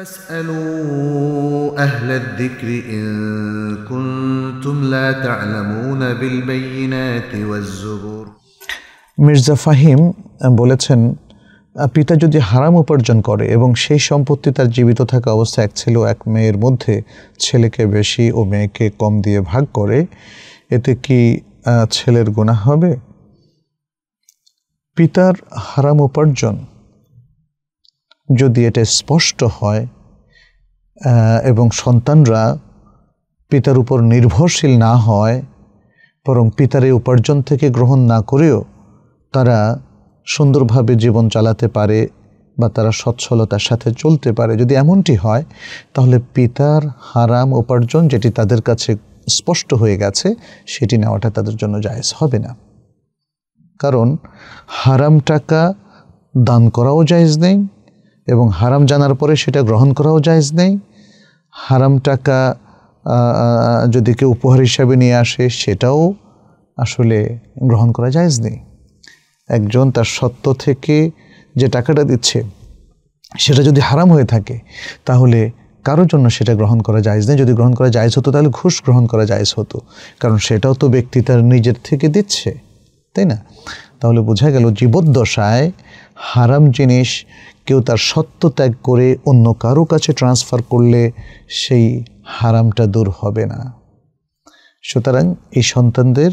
فاسألوا أهل الذكر إن كنتم لا تعلمون بالبينات والزبور মির্জা ফাহিম বলেছেন পিতা যদি হারাম উপার্জন করে এবং সেই সম্পত্তি তার জীবিত থাকা অবস্থা এক ছিল এক মেয়ের মধ্যে ছেলেকে বেশি ও মেয়েকে কম দিয়ে ভাগ করে এতে কি ছেলের গুণা হবে পিতার হারাম উপার্জন যদি এটা স্পষ্ট হয় এবং সন্তানরা পিতার উপর নির্ভরশীল না হয় বরং পিতার এই উপার্জন থেকে গ্রহণ না করেও তারা সুন্দরভাবে জীবন চালাতে পারে বা তারা সচ্ছলতার সাথে চলতে পারে যদি এমনটি হয় তাহলে পিতার হারাম উপার্জন যেটি তাদের কাছে স্পষ্ট হয়ে গেছে সেটি নেওয়াটা তাদের জন্য জায়েজ হবে না কারণ হারাম টাকা দান করাও জায়েজ নেই এবং হারাম জানার পরে সেটা গ্রহণ করাও জায়জ নেই হারাম টাকা যদি কেউ উপহার হিসাবে নিয়ে আসে সেটাও আসলে গ্রহণ করা জায়জ নেই একজন তার সত্য থেকে যে টাকাটা দিচ্ছে সেটা যদি হারাম হয়ে থাকে তাহলে কারোর জন্য সেটা গ্রহণ করা যায়জ নেই যদি গ্রহণ করা জায়জ হতো তাহলে ঘুষ গ্রহণ করা যায়জ হতো কারণ সেটাও তো ব্যক্তি তার নিজের থেকে দিচ্ছে তাই না তাহলে বোঝা গেল জীবদ্দশায় হারাম জিনিস কেউ তার সত্য ত্যাগ করে অন্য কারো কাছে ট্রান্সফার করলে সেই হারামটা দূর হবে না সুতরাং এই সন্তানদের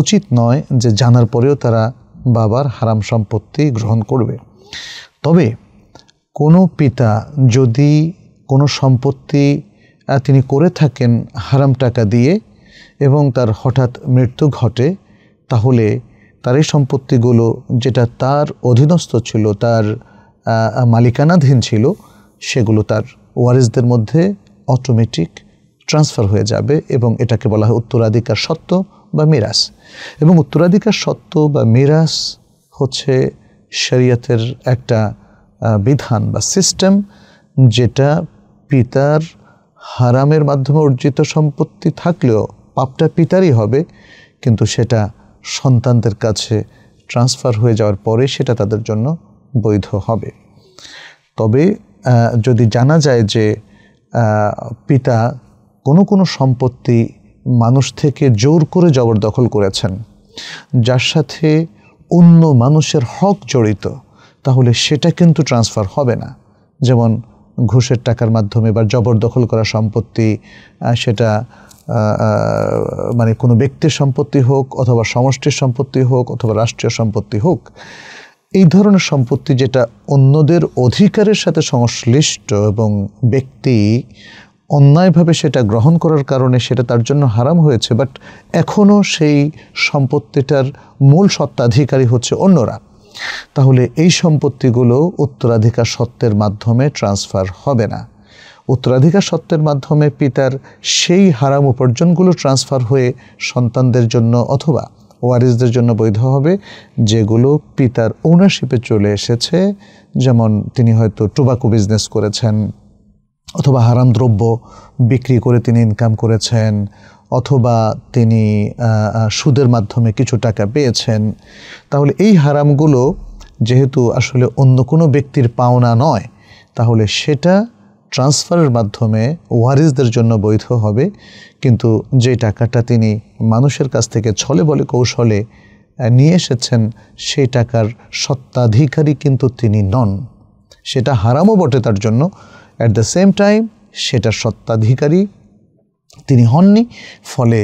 উচিত নয় যে জানার পরেও তারা বাবার হারাম সম্পত্তি গ্রহণ করবে তবে কোনো পিতা যদি কোনো সম্পত্তি তিনি করে থাকেন হারাম টাকা দিয়ে এবং তার হঠাৎ মৃত্যু ঘটে তাহলে তার এই সম্পত্তিগুলো যেটা তার অধীনস্থ ছিল তার মালিকানাধীন ছিল সেগুলো তার ওয়ারিসদের মধ্যে অটোমেটিক ট্রান্সফার হয়ে যাবে এবং এটাকে বলা হয় উত্তরাধিকার সত্ত্ব বা মিরাস এবং উত্তরাধিকার সত্ত্ব বা মিরাস হচ্ছে শরীয়তের একটা বিধান বা সিস্টেম যেটা পিতার হারামের মাধ্যমে অর্জিত সম্পত্তি থাকলেও পাপটা পিতারই হবে কিন্তু সেটা সন্তানদের কাছে ট্রান্সফার হয়ে যাওয়ার পরে সেটা তাদের জন্য বৈধ হবে তবে যদি জানা যায় যে পিতা কোনো কোনো সম্পত্তি মানুষ থেকে জোর করে জবরদখল করেছেন যার সাথে অন্য মানুষের হক জড়িত তাহলে সেটা কিন্তু ট্রান্সফার হবে না যেমন ঘুষের টাকার মাধ্যমে বা জবরদখল করা সম্পত্তি সেটা মানে কোনো ব্যক্তির সম্পত্তি হোক অথবা সমষ্টির সম্পত্তি হোক অথবা রাষ্ট্রীয় সম্পত্তি হোক এই ধরনের সম্পত্তি যেটা অন্যদের অধিকারের সাথে সংশ্লিষ্ট এবং ব্যক্তি অন্যায়ভাবে সেটা গ্রহণ করার কারণে সেটা তার জন্য হারাম হয়েছে বাট এখনও সেই সম্পত্তিটার মূল সত্ত্বাধিকারী হচ্ছে অন্যরা তাহলে এই সম্পত্তিগুলো উত্তরাধিকার সত্ত্বের মাধ্যমে ট্রান্সফার হবে না উত্তরাধিকার সত্ত্বের মাধ্যমে পিতার সেই হারাম উপার্জনগুলো ট্রান্সফার হয়ে সন্তানদের জন্য অথবা ওয়ারিসদের জন্য বৈধ হবে যেগুলো পিতার ওনারশিপে চলে এসেছে যেমন তিনি হয়তো টোবাকো বিজনেস করেছেন অথবা হারাম দ্রব্য বিক্রি করে তিনি ইনকাম করেছেন অথবা তিনি সুদের মাধ্যমে কিছু টাকা পেয়েছেন তাহলে এই হারামগুলো যেহেতু আসলে অন্য কোনো ব্যক্তির পাওনা নয় তাহলে সেটা ট্রান্সফারের মাধ্যমে ওয়ারিসদের জন্য বৈধ হবে কিন্তু যে টাকাটা তিনি মানুষের কাছ থেকে ছলে বলে কৌশলে নিয়ে এসেছেন সেই টাকার সত্ত্বাধিকারী কিন্তু তিনি নন সেটা হারামও বটে তার জন্য অ্যাট দ্য সেম টাইম সেটা সত্ত্বাধিকারী তিনি হননি ফলে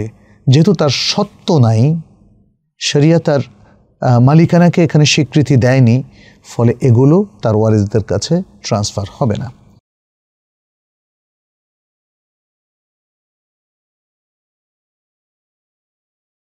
যেহেতু তার সত্য নাই শরিয়া তার মালিকানাকে এখানে স্বীকৃতি দেয়নি ফলে এগুলো তার ওয়ারিসদের কাছে ট্রান্সফার হবে না